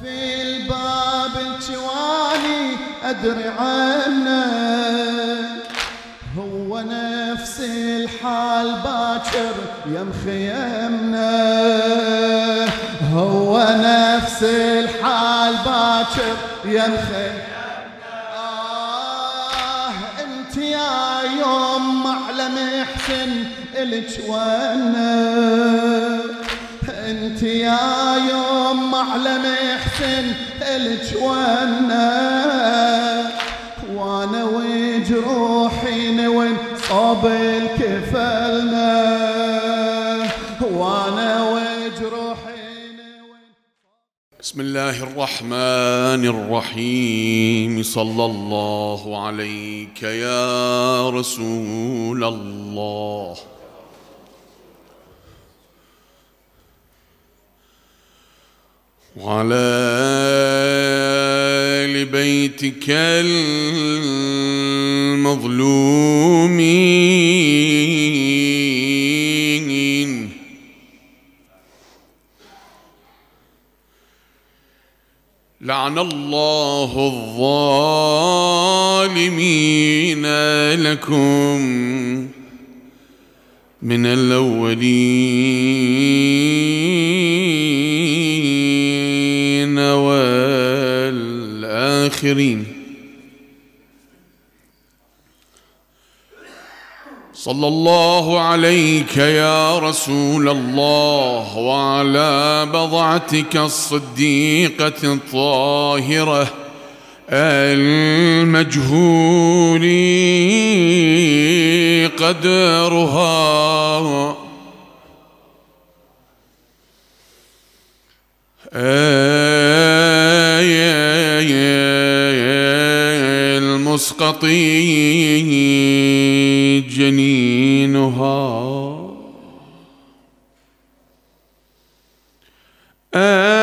في الباب الجواني أدري عنه هو نفس الحال باكر يا مخيمنا هو نفس الحال باكر يا مخيمنا آه انت يا يوم معلم حسن الجوانا انت يا يوم معلم احسن الك وانا وانا وجروحي نوين صوب الكفلنا وانا وجروحي بسم الله الرحمن الرحيم صلى الله عليك يا رسول الله وعلى آل بيتك المظلومين لعن الله الظالمين لكم من الأولين الآخرين صلى الله عليك يا رسول الله وعلى بضعتك الصديقة الطاهرة المجهول قدرها آه مسقطي جنينها آه.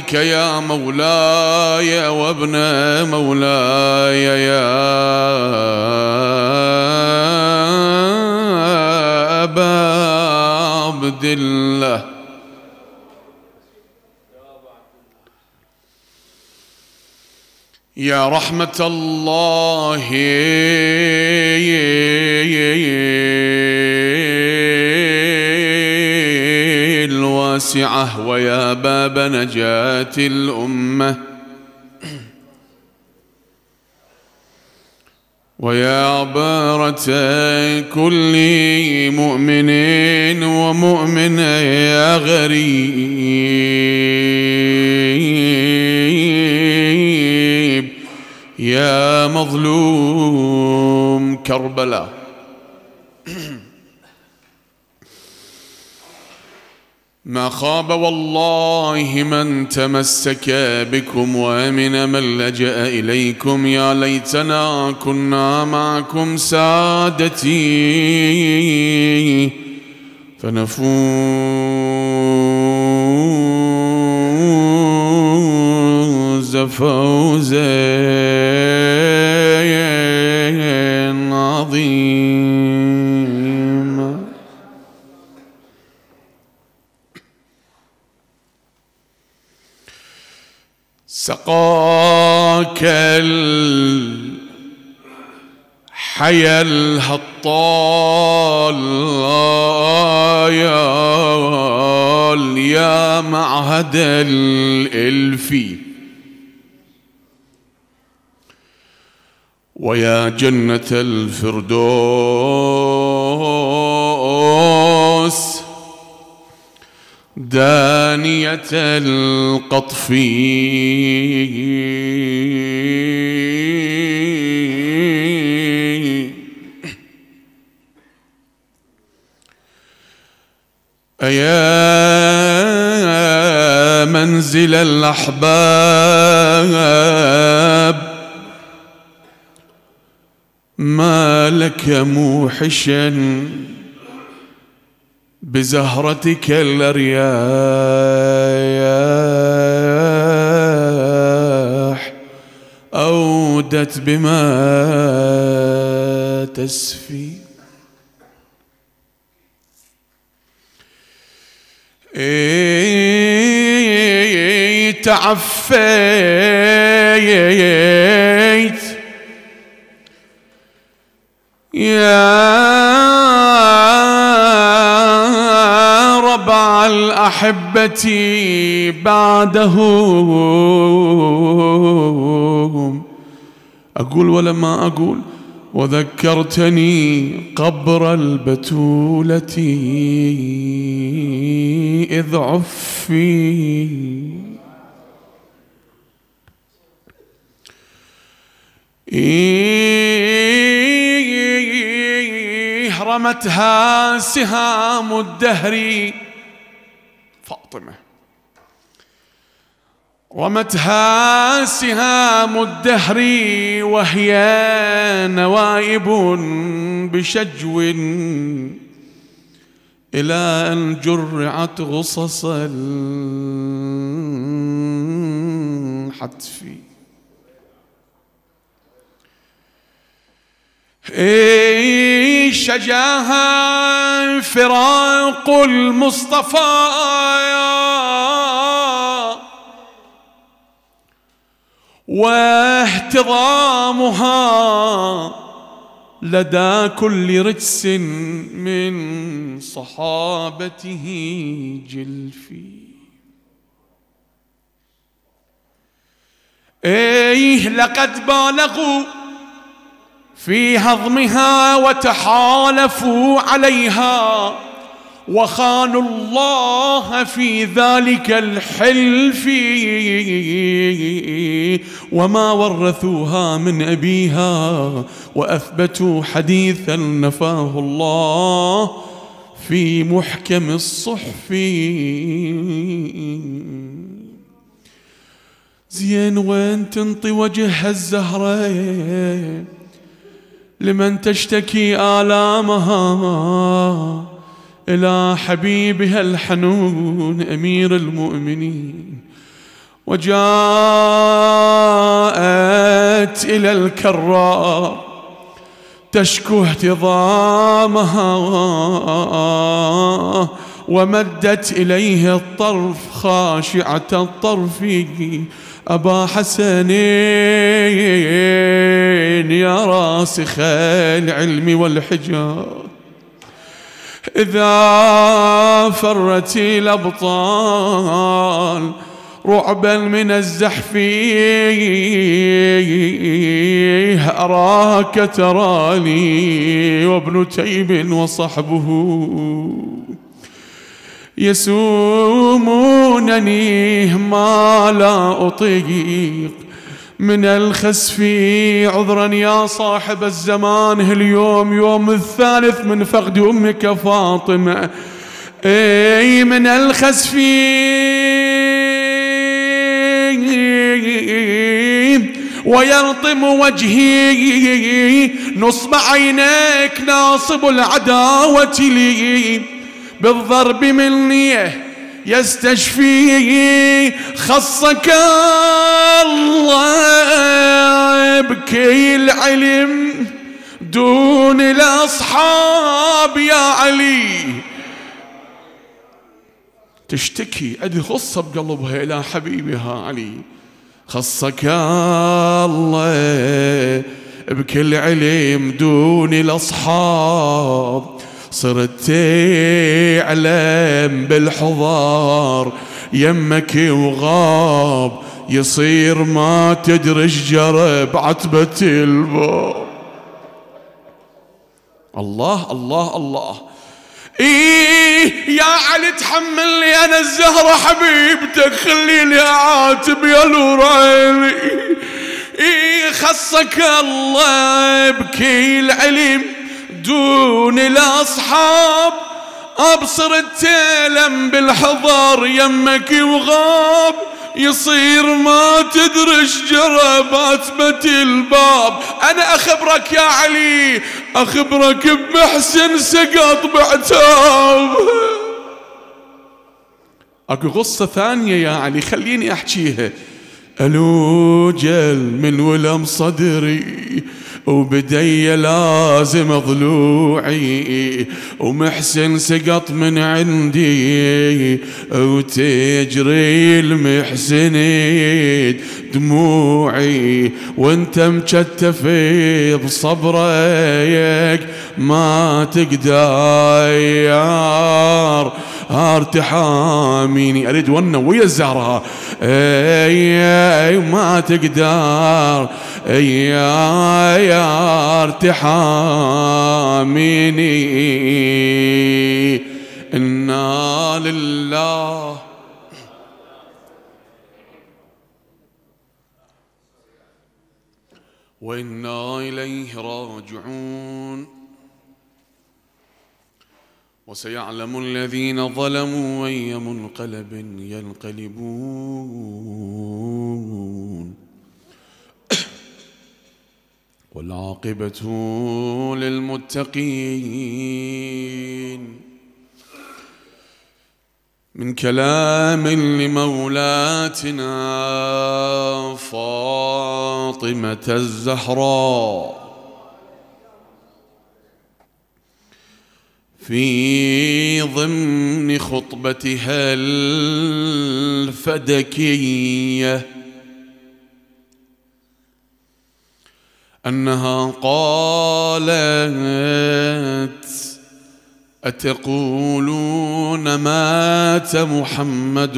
عليك يا مولاي وابن مولاي يا أبا عبد الله يا رحمة الله واسعة ويا باب نجاة الأمة ويا عبارة كل مؤمن ومؤمن يا غريب يا مظلوم كربلاء ما خاب والله من تمسك بكم وامن من لجا اليكم يا ليتنا كنا معكم سادتي فنفوز فوزا سقاك الحيا الهطال يا معهد الإلفي ويا جنة الفردوس دانية القطف أيا منزل الأحباب ما لك موحشا بزهرتك الأرياح أودت بما تسفي إيه، تعفيت يا أحبتي بعدهم أقول ولا ما أقول وذكرتني قبر البتولة إذ عفي إيه رمتها سهام الدهر فاطمه رمتها سهام الدهر وهي نوائب بشجو إلى أن جرعت غصص الحتف شجاها فراق المصطفى واهتضامها لدى كل رجس من صحابته جلفي ايه لقد بالغوا في هضمها وتحالفوا عليها وخانوا الله في ذلك الحلف وما ورثوها من ابيها واثبتوا حديثا نفاه الله في محكم الصحف زين وين تنطي وجهها الزهره لمن تشتكي آلامها إلى حبيبها الحنون أمير المؤمنين وجاءت إلى الكرار تشكو اهتضامها ومدت إليه الطرف خاشعة الطرف أبا حسنين يا راسخ العلم والحجاب إذا فرت الأبطال رعبا من الزحف أراك تراني وابن تيم وصحبه يسومونني ما لا أطيق من الخسف عذرا يا صاحب الزمان اليوم يوم الثالث من فقد أمك فاطمة أي من الخسف ويلطم وجهي نصب عينيك ناصب العداوة لي بالضرب مني يستشفي خصك الله بكي العلم دون الأصحاب يا علي تشتكي أدي خصة بقلبها إلى حبيبها علي خصك الله بكل علم دون الأصحاب صرت علم بالحضار يمك وغاب يصير ما تدري جرب بعتبة الباب الله الله الله ايه يا علي تحمل لي انا الزهرة حبيبتك خليني اعاتب يا نوراني ايه خصك الله بكيل علم يدون الاصحاب ابصر التلم بالحضر يمك وغاب يصير ما تدري جرى باتمة الباب انا اخبرك يا علي اخبرك بمحسن سقط بعتاب اكو غصة ثانية يا علي خليني احجيها الوجل من ولم صدري وبدي لازم ضلوعي ومحسن سقط من عندي وتجري المحسن دموعي وانت مكتف بصبرك ما تقدر هار تحاميني اريد ونا ويا الزهره اي ما تقدر يا يا ارتحاميني إنا لله وإنا إليه راجعون وسيعلم الذين ظلموا أي منقلب ينقلبون والعاقبة للمتقين من كلام لمولاتنا فاطمة الزهراء في ضمن خطبتها الفدكيه أنها قالت أتقولون مات محمد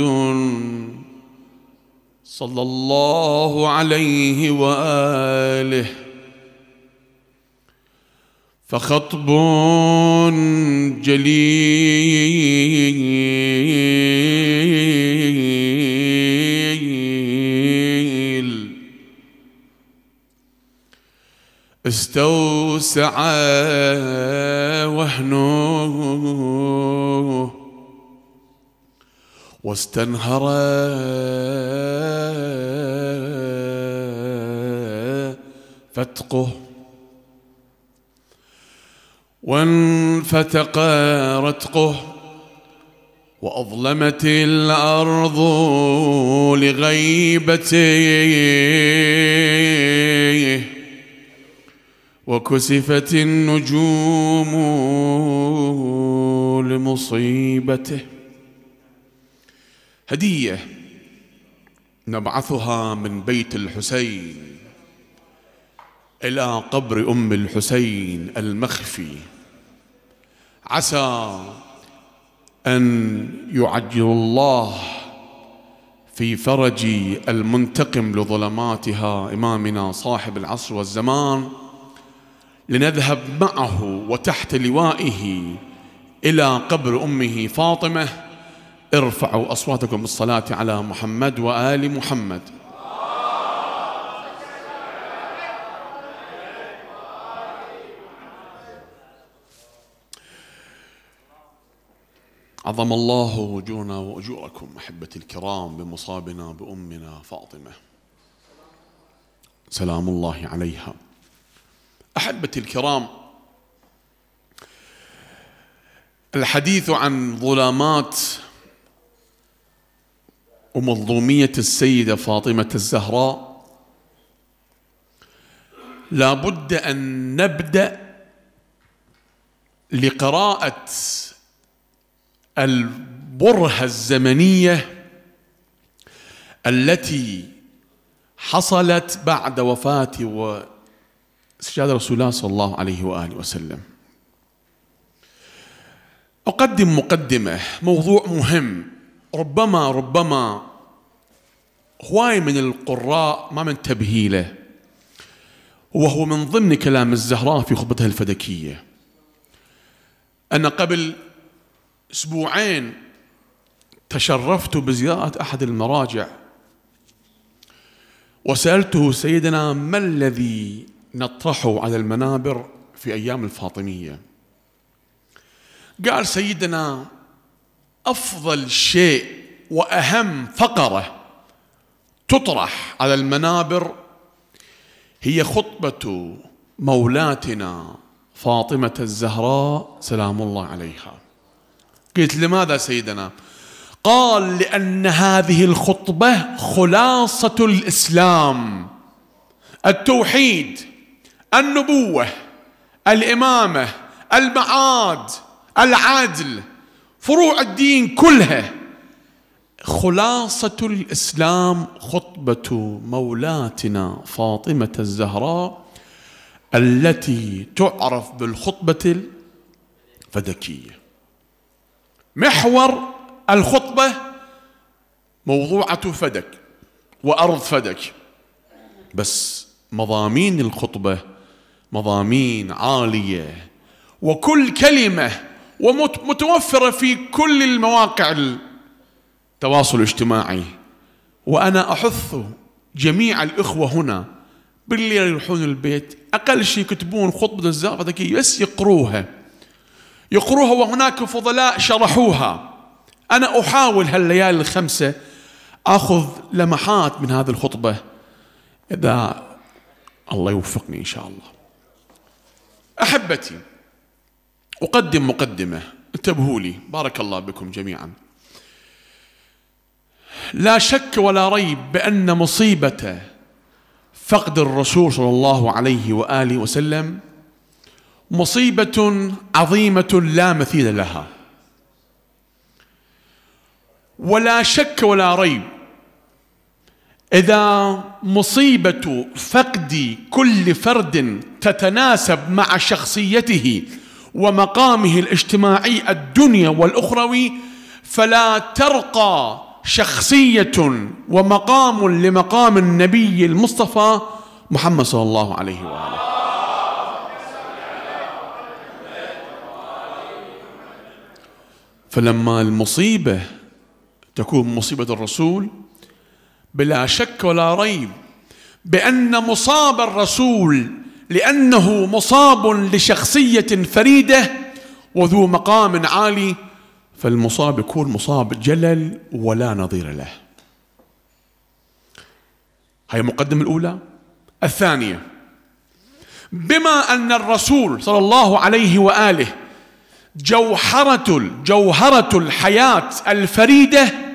صلى الله عليه وآله فخطب جليل استوسع وهنوه واستنهر فتقه وانفتق رتقه وأظلمت الأرض لغيبته وكسفت النجوم لمصيبته هديه نبعثها من بيت الحسين الى قبر ام الحسين المخفي عسى ان يعجل الله في فرج المنتقم لظلماتها امامنا صاحب العصر والزمان لنذهب معه وتحت لوائه إلى قبر أمه فاطمة ارفعوا أصواتكم بالصلاة على محمد وآل محمد عظم الله وجونا وأجوركم أحبتي الكرام بمصابنا بأمنا فاطمة سلام الله عليها أحبتي الكرام الحديث عن ظلامات ومظلومية السيدة فاطمة الزهراء لا بد أن نبدأ لقراءة البرهة الزمنية التي حصلت بعد وفاة استشهاد رسول الله صلى الله عليه وآله وسلم أقدم مقدمة موضوع مهم ربما ربما هواي من القراء ما من تبهيله وهو من ضمن كلام الزهراء في خطبتها الفدكية أن قبل أسبوعين تشرفت بزيارة أحد المراجع وسألته سيدنا ما الذي نطرحه على المنابر في أيام الفاطمية قال سيدنا أفضل شيء وأهم فقرة تطرح على المنابر هي خطبة مولاتنا فاطمة الزهراء سلام الله عليها قلت لماذا سيدنا قال لأن هذه الخطبة خلاصة الإسلام التوحيد النبوه الامامه المعاد العدل فروع الدين كلها خلاصه الاسلام خطبه مولاتنا فاطمه الزهراء التي تعرف بالخطبه الفدكيه محور الخطبه موضوعه فدك وارض فدك بس مضامين الخطبه مضامين عاليه وكل كلمه ومتوفره في كل المواقع التواصل الاجتماعي وانا احث جميع الاخوه هنا باللي يروحون البيت اقل شيء يكتبون خطبه الزياره الذكيه بس يقروها يقروها وهناك فضلاء شرحوها انا احاول هالليالي الخمسه اخذ لمحات من هذه الخطبه اذا الله يوفقني ان شاء الله أحبتي أقدم مقدمة انتبهوا لي بارك الله بكم جميعا لا شك ولا ريب بأن مصيبة فقد الرسول صلى الله عليه وآله وسلم مصيبة عظيمة لا مثيل لها ولا شك ولا ريب إذا مصيبه فقد كل فرد تتناسب مع شخصيته ومقامه الاجتماعي الدنيا والاخروي فلا ترقى شخصيه ومقام لمقام النبي المصطفى محمد صلى الله عليه واله فلما المصيبه تكون مصيبه الرسول بلا شك ولا ريب بأن مصاب الرسول لأنه مصاب لشخصية فريدة وذو مقام عالي فالمصاب يكون مصاب جلل ولا نظير له هي المقدمة الأولى الثانية بما أن الرسول صلى الله عليه وآله جوهرة جوهرة الحياة الفريدة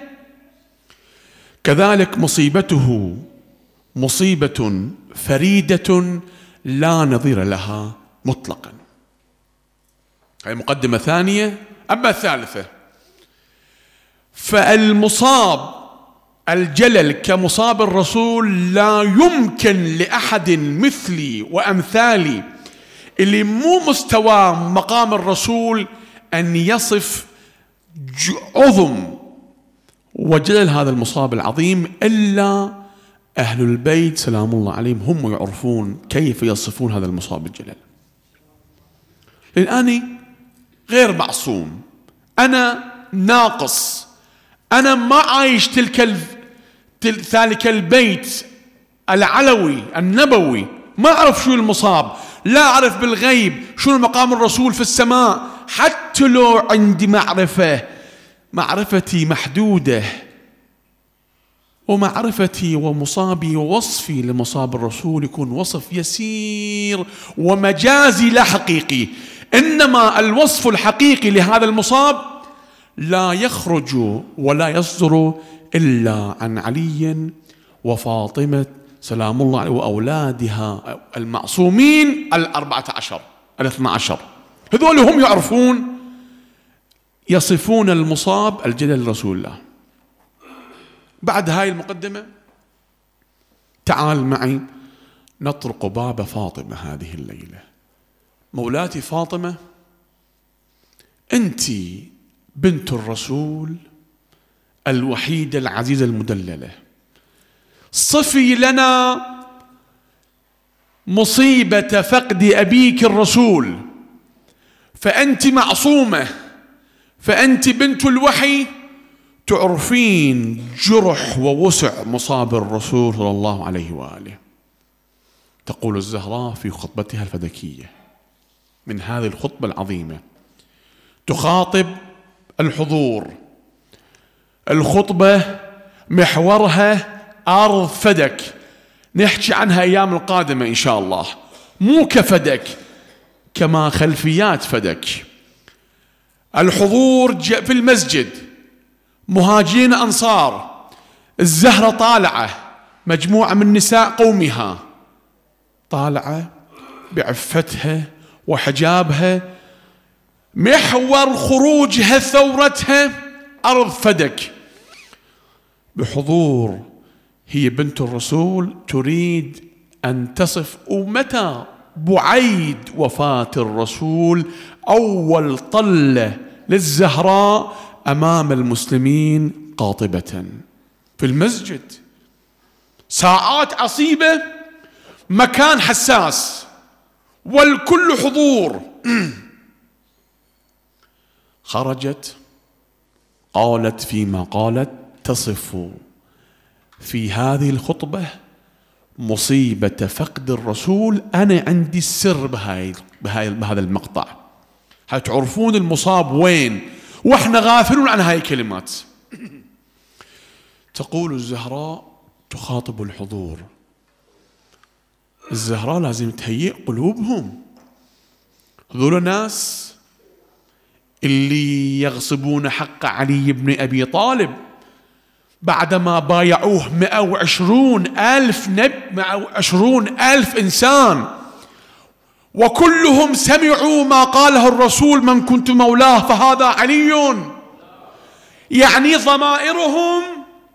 كذلك مصيبته مصيبه فريده لا نظير لها مطلقا هذه مقدمه ثانيه اما الثالثه فالمصاب الجلل كمصاب الرسول لا يمكن لاحد مثلي وامثالي اللي مو مستوى مقام الرسول ان يصف عظم وجلل هذا المصاب العظيم إلا أهل البيت سلام الله عليهم هم يعرفون كيف يصفون هذا المصاب الجلل الان غير معصوم أنا ناقص أنا ما عايش تلك ال... ذلك البيت العلوي النبوي ما أعرف شو المصاب لا أعرف بالغيب شو مقام الرسول في السماء حتى لو عندي معرفة معرفتي محدوده ومعرفتي ومصابي ووصفي لمصاب الرسول يكون وصف يسير ومجازي لا حقيقي انما الوصف الحقيقي لهذا المصاب لا يخرج ولا يصدر الا عن علي وفاطمه سلام الله عليه واولادها المعصومين الاربعه عشر الاثنى عشر هذول هم يعرفون يصفون المصاب الجدل رسول الله بعد هاي المقدمة تعال معي نطرق باب فاطمة هذه الليلة مولاتي فاطمة أنت بنت الرسول الوحيدة العزيزة المدللة صفي لنا مصيبة فقد أبيك الرسول فأنت معصومة فأنت بنت الوحي تعرفين جرح ووسع مصاب الرسول صلى الله عليه وآله تقول الزهراء في خطبتها الفدكية من هذه الخطبة العظيمة تخاطب الحضور الخطبة محورها أرض فدك نحكي عنها أيام القادمة إن شاء الله مو كفدك كما خلفيات فدك الحضور في المسجد مهاجرين أنصار الزهرة طالعة مجموعة من نساء قومها طالعة بعفتها وحجابها محور خروجها ثورتها أرض فدك بحضور هي بنت الرسول تريد أن تصف ومتى بعيد وفاة الرسول أول طلة للزهراء امام المسلمين قاطبه في المسجد ساعات عصيبه مكان حساس والكل حضور خرجت قالت فيما قالت تصف في هذه الخطبه مصيبه فقد الرسول انا عندي السر بهاي بهذا المقطع حتعرفون المصاب وين واحنا غافلون عن هاي الكلمات تقول الزهراء تخاطب الحضور الزهراء لازم تهيئ قلوبهم هذول ناس اللي يغصبون حق علي بن أبي طالب بعدما بايعوه 120 ألف نب 120 ألف إنسان وكلهم سمعوا ما قاله الرسول من كنت مولاه فهذا علي يعني ضمائرهم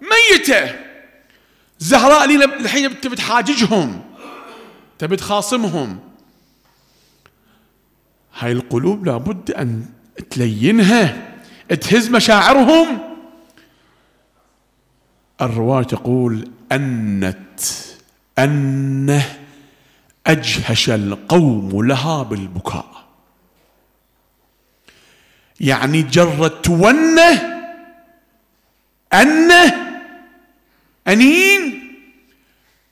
ميتة زهراء الحين تبي تحاججهم تبي تخاصمهم هاي القلوب لابد أن تلينها تهز مشاعرهم الرواية تقول أنت أنه أجهش القوم لها بالبكاء يعني جرت ونه أنه أنين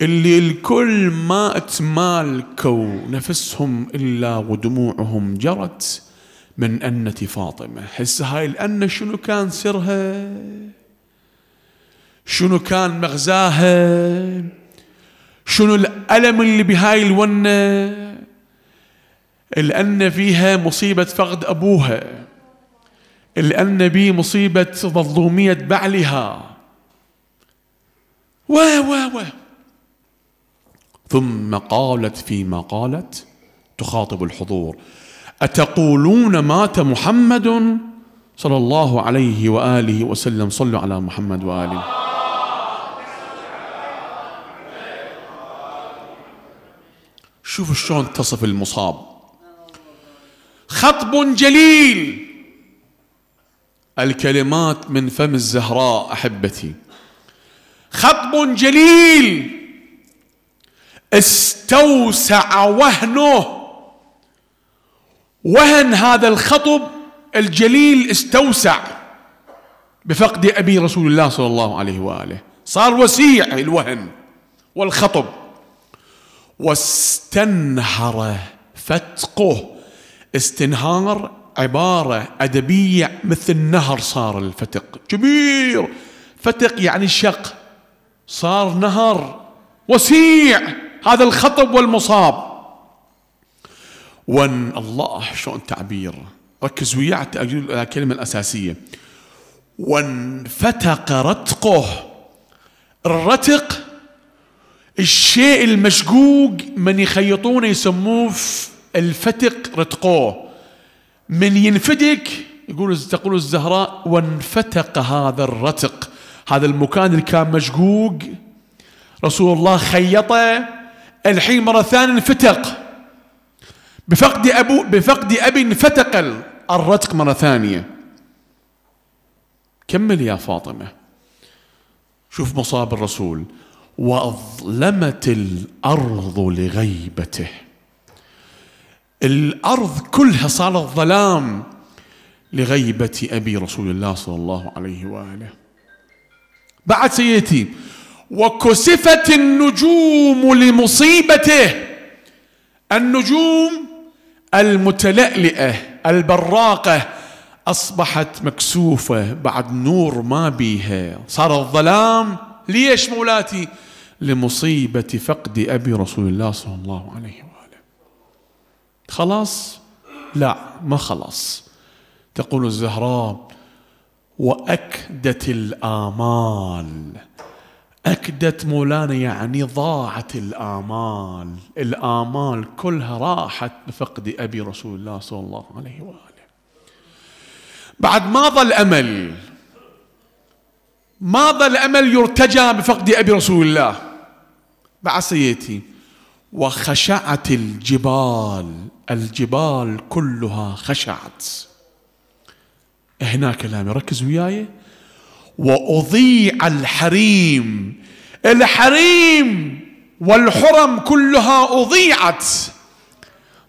اللي الكل ما تمالكوا نفسهم إلا ودموعهم جرت من أنة فاطمة هسه هاي الأنة شنو كان سرها شنو كان مغزاها شنو الألم اللي بهاي الونة لأن فيها مصيبة فقد أبوها لأن بي مصيبة مظلومية بعلها و و و ثم قالت فيما قالت تخاطب الحضور أتقولون مات محمد صلى الله عليه وآله وسلم صلوا على محمد وآله شوف شلون تصف المصاب خطب جليل الكلمات من فم الزهراء احبتي خطب جليل استوسع وهنه وهن هذا الخطب الجليل استوسع بفقد ابي رسول الله صلى الله عليه واله صار وسيع الوهن والخطب واستنهر فتقه استنهار عبارة أدبية مثل نهر صار الفتق كبير فتق يعني شق صار نهر وسيع هذا الخطب والمصاب وان الله شلون تعبير ركز وياي على الكلمه الاساسيه وانفتق رتقه الرتق الشيء المشقوق من يخيطونه يسموه الفتق رتقوه من ينفتك يقول تقول الزهراء وانفتق هذا الرتق هذا المكان اللي كان مشقوق رسول الله خيطه الحين مرة ثانية انفتق بفقد أبو بفقد أبي انفتق الرتق مرة ثانية كمل يا فاطمة شوف مصاب الرسول واظلمت الارض لغيبته الارض كلها صارت ظلام لغيبه ابي رسول الله صلى الله عليه واله بعد سيدتي وكسفت النجوم لمصيبته النجوم المتلألئه البراقه اصبحت مكسوفه بعد نور ما بيها صار الظلام ليش مولاتي لمصيبة فقد أبي رسول الله صلى الله عليه وآله خلاص لا ما خلاص تقول الزهراء وأكدت الآمال أكدت مولانا يعني ضاعت الآمال الآمال كلها راحت بفقد أبي رسول الله صلى الله عليه وآله بعد ما ظل أمل ما ظل أمل يرتجى بفقد أبي رسول الله بعصيتي وخشعت الجبال الجبال كلها خشعت هنا كلامي ركز وياي وأضيع الحريم الحريم والحرم كلها أضيعت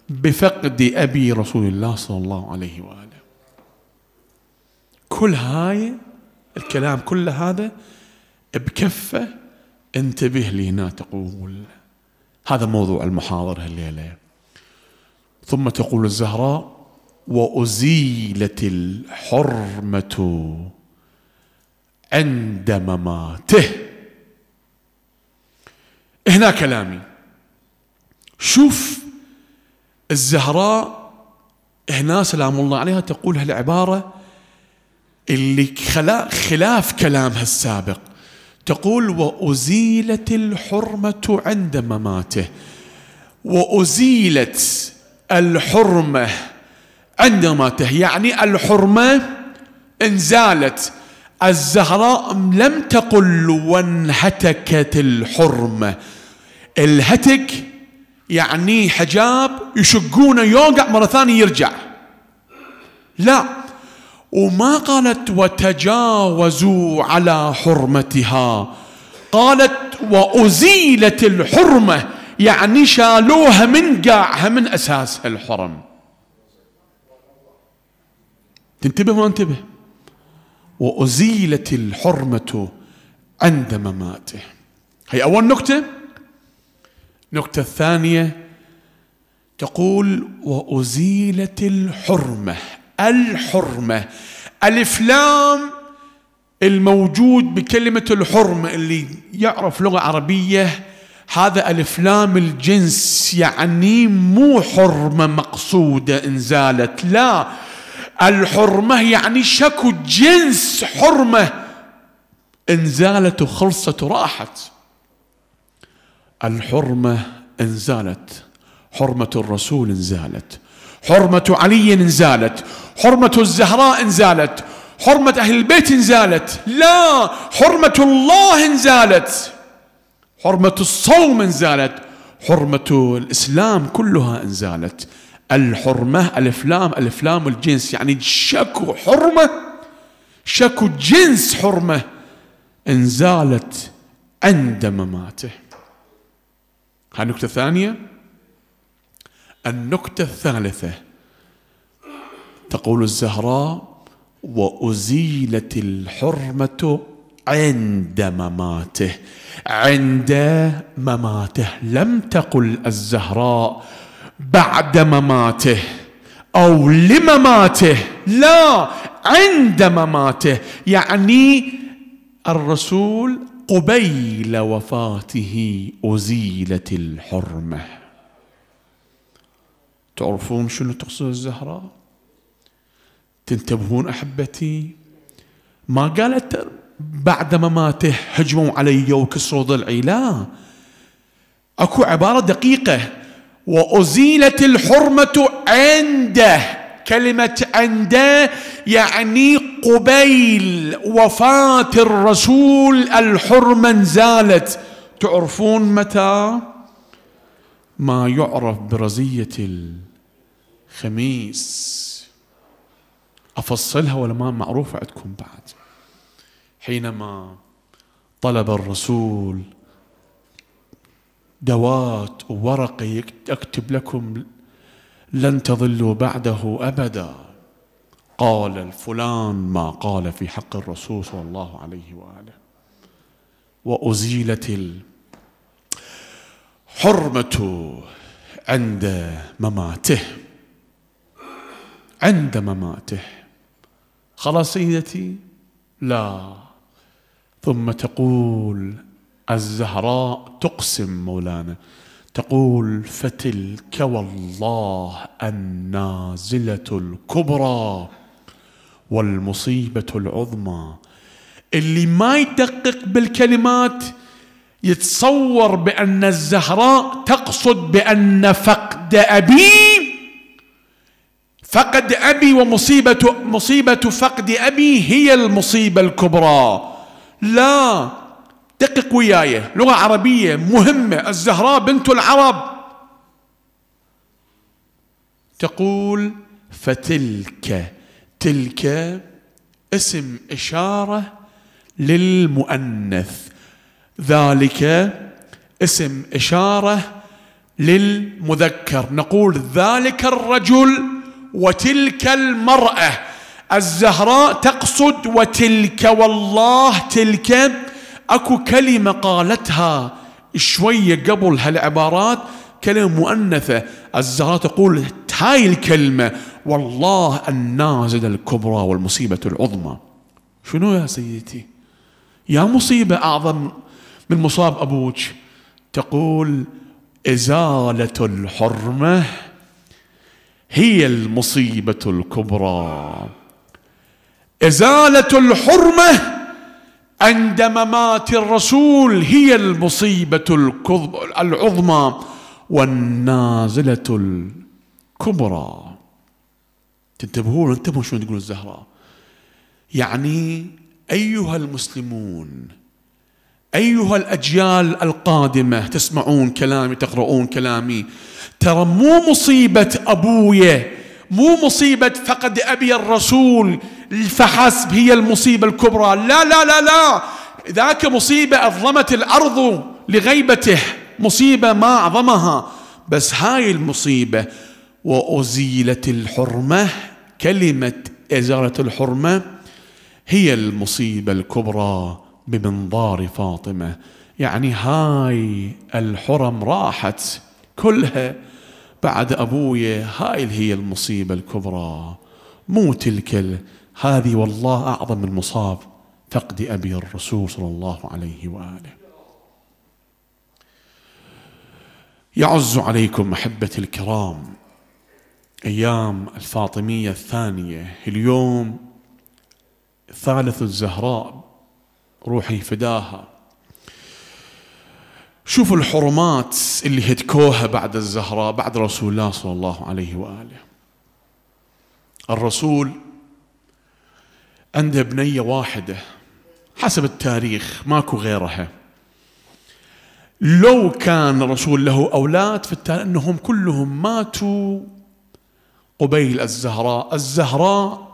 بفقد أبي رسول الله صلى الله عليه وآله كل هاي الكلام كل هذا بكفه انتبه لي هنا تقول هذا موضوع المحاضرة الليلة ثم تقول الزهراء وأزيلت الحرمة عند مماته هنا كلامي شوف الزهراء هنا سلام الله عليها تقول هالعبارة اللي خلاف كلامها السابق تقول وأزيلت الحرمة عند مماته وأزيلت الحرمة عند مماته يعني الحرمة انزالت الزهراء لم تقل وانهتكت الحرمة الهتك يعني حجاب يشقونه يوقع مرة ثانية يرجع لا وما قالت وتجاوزوا على حرمتها قالت وأزيلت الحرمة يعني شالوها من قاعها من أساسها الحرم تنتبه ما انتبه وأزيلت الحرمة عند مماته هي أول نكتة النكتة الثانية تقول وأزيلت الحرمة الحرمة الإفلام الموجود بكلمة الحرمة اللي يعرف لغة عربية هذا الإفلام الجنس يعني مو حرمة مقصودة انزالت لا الحرمة يعني شكو جنس حرمة انزالت وخلصت وراحت الحرمة انزالت حرمة الرسول انزالت حرمة علي انزالت حرمة الزهراء انزالت حرمة أهل البيت انزالت لا حرمة الله انزالت حرمة الصوم انزالت حرمة الإسلام كلها انزالت الحرمة الإفلام الإفلام الجنس يعني شكو حرمة شكو جنس حرمة انزالت عند مماته هاي نكتة ثانية النكتة الثالثة تقول الزهراء وأزيلت الحرمة عند مماته عند مماته لم تقل الزهراء بعد مماته او لمماته لا عند مماته يعني الرسول قبيل وفاته ازيلت الحرمه تعرفون شنو تقصد الزهراء تنتبهون أحبتي ما قالت بعد مماته هجموا علي وكسروا ضلعي لا اكو عبارة دقيقة وأزيلت الحرمة عنده كلمة عنده يعني قبيل وفاة الرسول الحرمة انزالت تعرفون متى؟ ما يعرف برزية الخميس أفصلها ولا ما معروفة عندكم بعد حينما طلب الرسول دوات وورقة أكتب لكم لن تضلوا بعده أبدا قال الفلان ما قال في حق الرسول صلى الله عليه وآله وأزيلت حرمته عند مماته عند مماته خلاص سيدتي لا ثم تقول الزهراء تقسم مولانا تقول فتلك والله النازلة الكبرى والمصيبة العظمى اللي ما يدقق بالكلمات يتصور بأن الزهراء تقصد بأن فقد ابي فقد أبي ومصيبة مصيبة فقد أبي هي المصيبة الكبرى لا دقق وياي لغة عربية مهمة الزهراء بنت العرب تقول فتلك تلك اسم إشارة للمؤنث ذلك اسم إشارة للمذكر نقول ذلك الرجل وتلك المرأة الزهراء تقصد وتلك والله تلك اكو كلمة قالتها شوية قبل هالعبارات كلمة مؤنثة الزهراء تقول هاي الكلمة والله النازلة الكبرى والمصيبة العظمى شنو يا سيدتي يا مصيبة أعظم بالمصاب أبوك تقول إزالة الحرمة هي المصيبة الكبرى إزالة الحرمة عند ممات الرسول هي المصيبة العظمى والنازلة الكبرى تنتبهون انتبهوا شو تقول الزهراء يعني أيها المسلمون أيها الأجيال القادمة تسمعون كلامي تقرؤون كلامي ترى مو مصيبة أبويا مو مصيبة فقد أبي الرسول فحسب هي المصيبة الكبرى لا لا لا لا ذاك مصيبة أظلمت الأرض لغيبته مصيبة ما أعظمها بس هاي المصيبة وأزيلت الحرمة كلمة إزالة الحرمة هي المصيبة الكبرى بمنظار فاطمه يعني هاي الحرم راحت كلها بعد ابويا هاي هي المصيبه الكبرى مو تلك هذه والله اعظم المصاب فقد ابي الرسول صلى الله عليه واله يعز عليكم احبتي الكرام ايام الفاطميه الثانيه اليوم ثالث الزهراء روحي فداها شوفوا الحرمات اللي هتكوها بعد الزهراء بعد رسول الله صلى الله عليه وآله الرسول عنده بنية واحدة حسب التاريخ ماكو غيرها لو كان رسول له أولاد أنهم كلهم ماتوا قبيل الزهراء الزهراء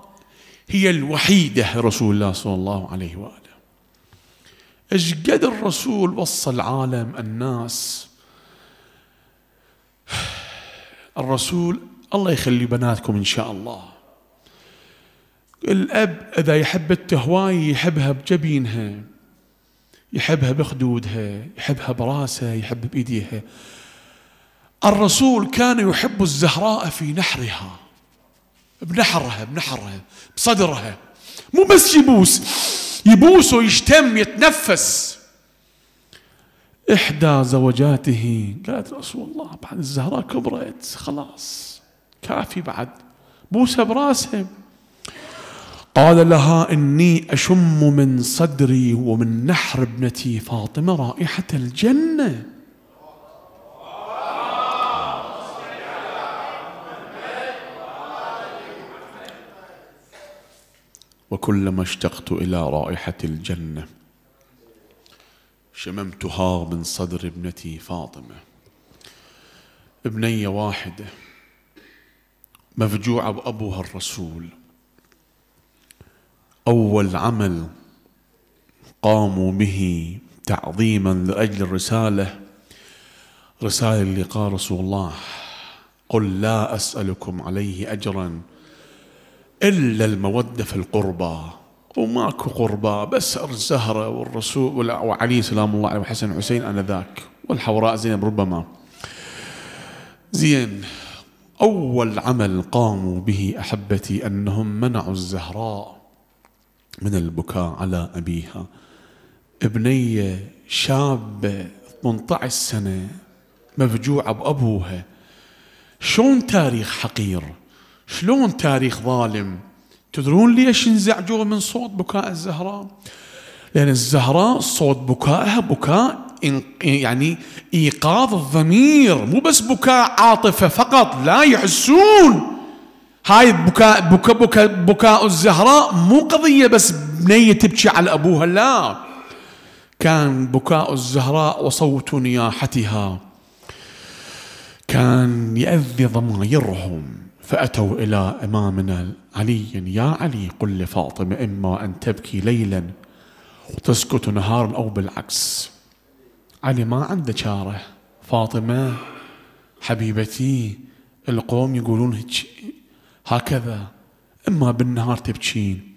هي الوحيدة رسول الله صلى الله عليه وآله ايش قد الرسول وصى العالم الناس الرسول الله يخلي بناتكم ان شاء الله الاب اذا يحب التهواي يحبها بجبينها يحبها بخدودها يحبها براسها يحب بايديها الرسول كان يحب الزهراء في نحرها بنحرها بنحرها بصدرها مو بس يبوس يبوسه يشتم يتنفس إحدى زوجاته قالت رسول الله بعد الزهراء كبرت خلاص كافي بعد بوسها براسها قال لها إني أشم من صدري ومن نحر ابنتي فاطمة رائحة الجنة وكلما اشتقت إلى رائحة الجنة شممتها من صدر ابنتي فاطمة ابني واحدة مفجوعة بأبوها الرسول أول عمل قاموا به تعظيما لأجل الرسالة رسالة اللي قال رسول الله قل لا أسألكم عليه أجرا إلا المودة في القربى وماكو قربى بس الزهرة والرسول وعلي سلام الله عليه وحسن أنا آنذاك والحوراء زينب ربما زين أول عمل قاموا به أحبتي أنهم منعوا الزهراء من البكاء على أبيها ابنية شابة 18 سنة مفجوعة بأبوها شلون تاريخ حقير شلون تاريخ ظالم تدرون ليش انزعجوا من صوت بكاء الزهراء لأن الزهراء صوت بكائها بكاء يعني إيقاظ الضمير مو بس بكاء عاطفة فقط لا يحسون هاي بكاء بكاء بكاء, بكاء الزهراء مو قضية بس بنية تبكي على أبوها لا كان بكاء الزهراء وصوت نياحتها كان يأذي ضمايرهم فأتوا إلى إمامنا علي يا علي قل لفاطمة إما أن تبكي ليلا وتسكت نهارا أو بالعكس علي ما عنده شاره فاطمة حبيبتي القوم يقولون هكذا إما بالنهار تبكين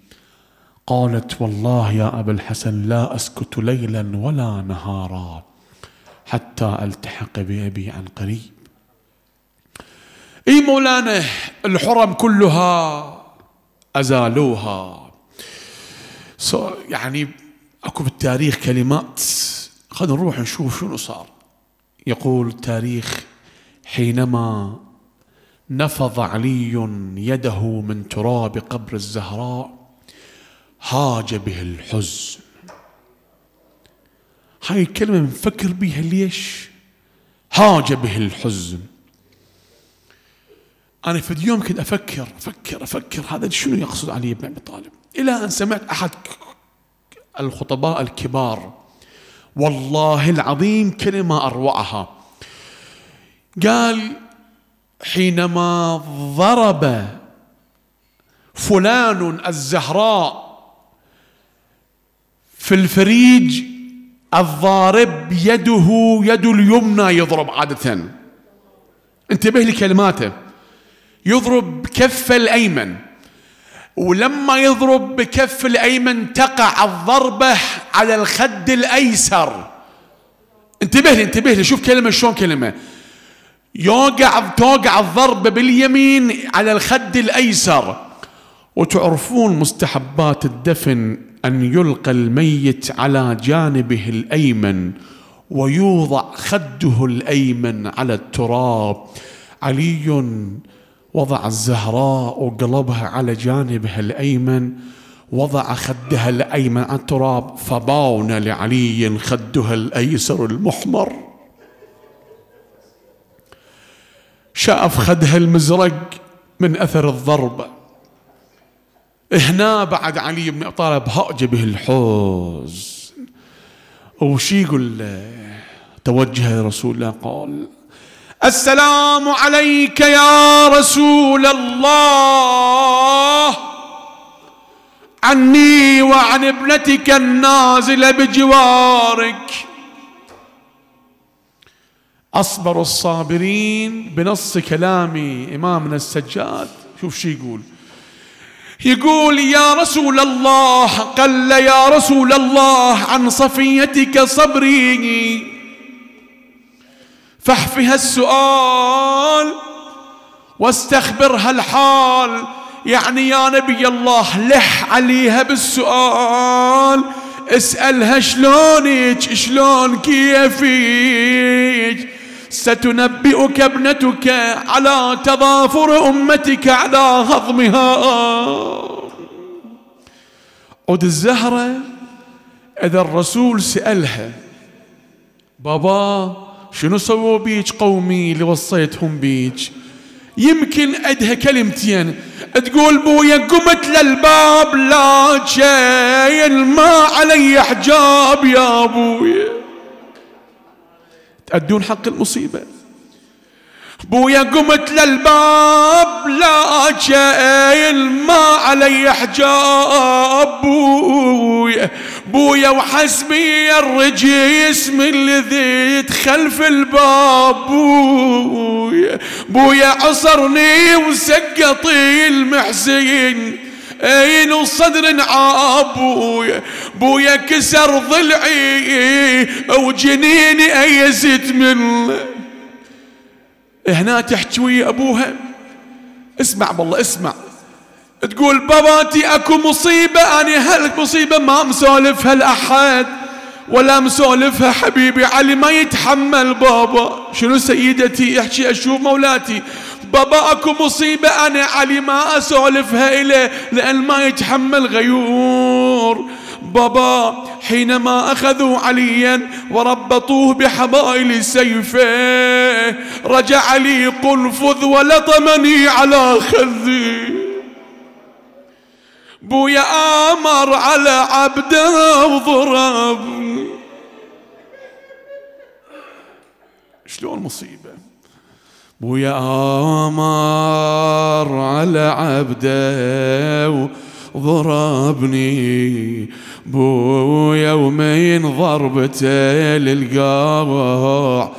قالت والله يا أبا الحسن لا أسكت ليلا ولا نهارا حتى ألتحق بأبي عن قريب اي مولانا الحرم كلها ازالوها سو يعني اكو بالتاريخ كلمات خلينا نروح نشوف شنو صار يقول التاريخ حينما نفض علي يده من تراب قبر الزهراء هاج به الحزن هاي الكلمة نفكر بها ليش هاج به الحزن أنا في اليوم كنت أفكر أفكر أفكر هذا شنو يقصد علي بن أبي طالب إلى أن سمعت أحد الخطباء الكبار والله العظيم كلمة أروعها قال حينما ضرب فلان الزهراء في الفريج الضارب يده يد اليمنى يضرب عادة انتبه لكلماته يضرب كف الايمن ولما يضرب بكف الايمن تقع الضربه على الخد الايسر انتبه لي انتبه لي شوف كلمه شلون كلمه يوقع توقع الضربه باليمين على الخد الايسر وتعرفون مستحبات الدفن ان يلقى الميت على جانبه الايمن ويوضع خده الايمن على التراب علي وضع الزهراء وقلبها على جانبها الأيمن وضع خدها الأيمن على التراب فباون لعلي خدها الأيسر المحمر شاف خدها المزرق من أثر الضرب هنا بعد علي بن أبي طالب هاج به الحوز وش يقول توجه رسول الله قال السلام عليك يا رسول الله عني وعن ابنتك النازله بجوارك اصبر الصابرين بنص كلام امامنا السجاد شوف شو يقول يقول يا رسول الله قل يا رسول الله عن صفيتك صبري فاحفها السؤال واستخبرها الحال يعني يا نبي الله لح عليها بالسؤال اسألها شلونك شلون كيفك ستنبئك ابنتك على تضافر أمتك على هضمها عد الزهرة إذا الرسول سألها بابا شنو سووا بيج قومي اللي وصيتهم بيج يمكن أدها كلمتين تقول بويا قمت للباب لا شيء ما علي حجاب يا بويا تأدون حق المصيبه بويا قمت للباب لا جايل ما علي حجاب بويا بويا وحسبي الرجيس من الذي خلف الباب بويا بويا عصرني وسقطي المحزين اين الصدر عابويا بويا بويا كسر ضلعي وجنيني ايزت منه هنا تحكي ويا ابوها اسمع والله اسمع تقول باباتي اكو مصيبة اني هالمصيبة ما مسولفها لاحد ولا مسولفها حبيبي علي ما يتحمل بابا شنو سيدتي احكي اشوف مولاتي بابا اكو مصيبة انا علي ما اسولفها اليه لان ما يتحمل غيور بابا حينما أخذوا عليا وربطوه بحبائل سيفه رجع لي قنفذ ولطمني على خذي بويا آمر على عبده وضربني شلون مصيبة بويا آمر على عبده ضربني بويا ومن ضربته للقاع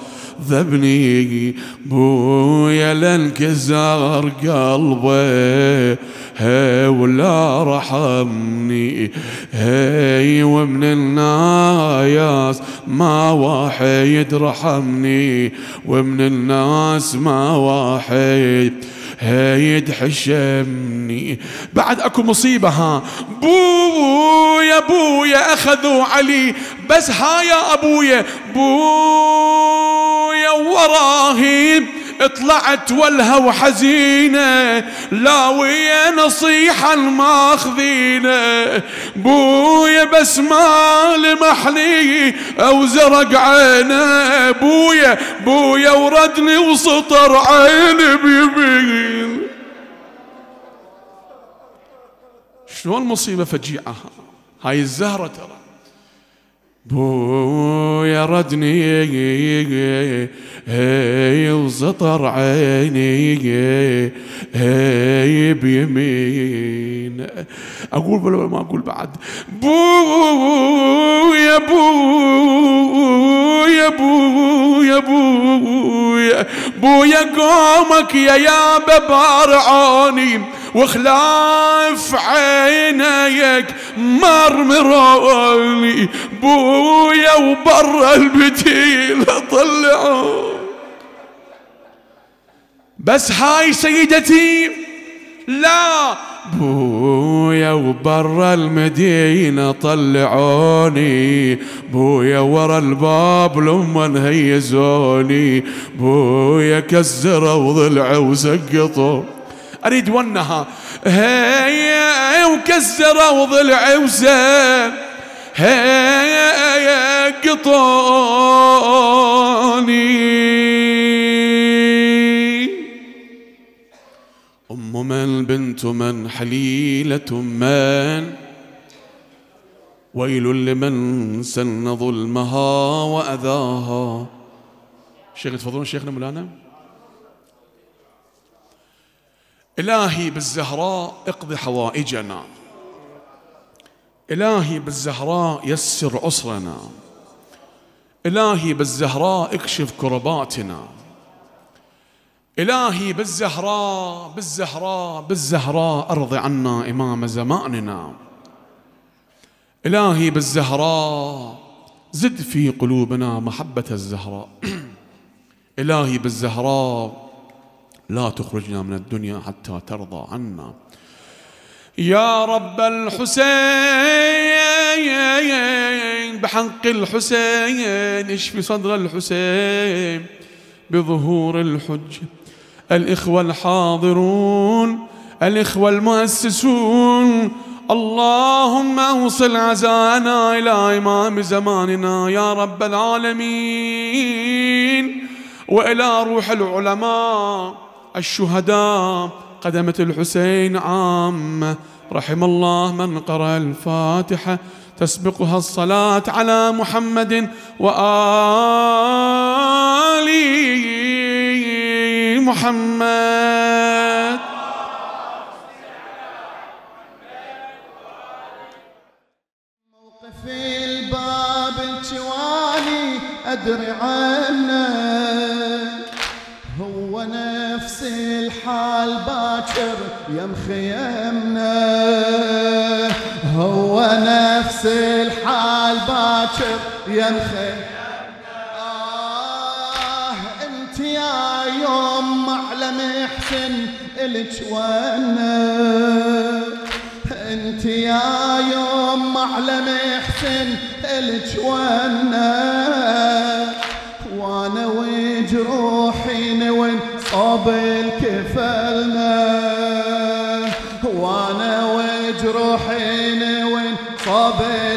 ذبني بويا لانكسر قلبي هي ولا رحمني هي ومن الناس ما واحد رحمني ومن الناس ما واحد هيد حشمني بعد اكو مصيبة ها بويا بويا اخذوا علي بس ها يا ابويا بويا وراهي طلعت ولها وحزينة لا ويا نصيحة الماخذينة بويا بس ما لمحني او زرق عينه بويا بويا وردني وسطر عيني بيبين شلون مصيبة فجيعة هاي الزهرة ترى يا ردني وسطر عيني بيمين اقول ولا ما اقول بعد يا بو يا بو يا قومك يا يا بارعوني وخلاف عينيك مرمروني بويا وبرا البتيل طلعوا بس هاي سيدتي لا بويا وبرا المدينة طلعوني بويا ورا الباب لما نهيزوني بويا كسروا ضلعي وسقطوا أريد ونها هي وكسر وضلعي وزين هي يا قطاني أم من بنت من حليلة من ويل لمن سن ظلمها وأذاها شيخ تفضلون شيخنا مولانا إلهي بالزهراء اقض حوائجنا إلهي بالزهراء يسر عسرنا إلهي بالزهراء اكشف كرباتنا إلهي بالزهراء بالزهراء بالزهراء أرض عنا إمام زماننا إلهي بالزهراء زد في قلوبنا محبة الزهراء إلهي بالزهراء لا تخرجنا من الدنيا حتى ترضى عنا يا رب الحسين بحق الحسين اشفي صدر الحسين بظهور الحج الإخوة الحاضرون الإخوة المؤسسون اللهم اوصل عزانا إلى إمام زماننا يا رب العالمين وإلى روح العلماء الشهداء قدمة الحسين عامة رحم الله من قرأ الفاتحة تسبقها الصلاة على محمد وآل محمد موقف الباب الجواني أدري عنه حال باكر يا مخيمنا هو نفس الحال باكر يا مخيمنا آه انت يا يوم معلم حسن الك وانا انت يا يوم معلم حسن الك وانا وانا وجروح قبل كفلنا وانا وجروحي وين صابت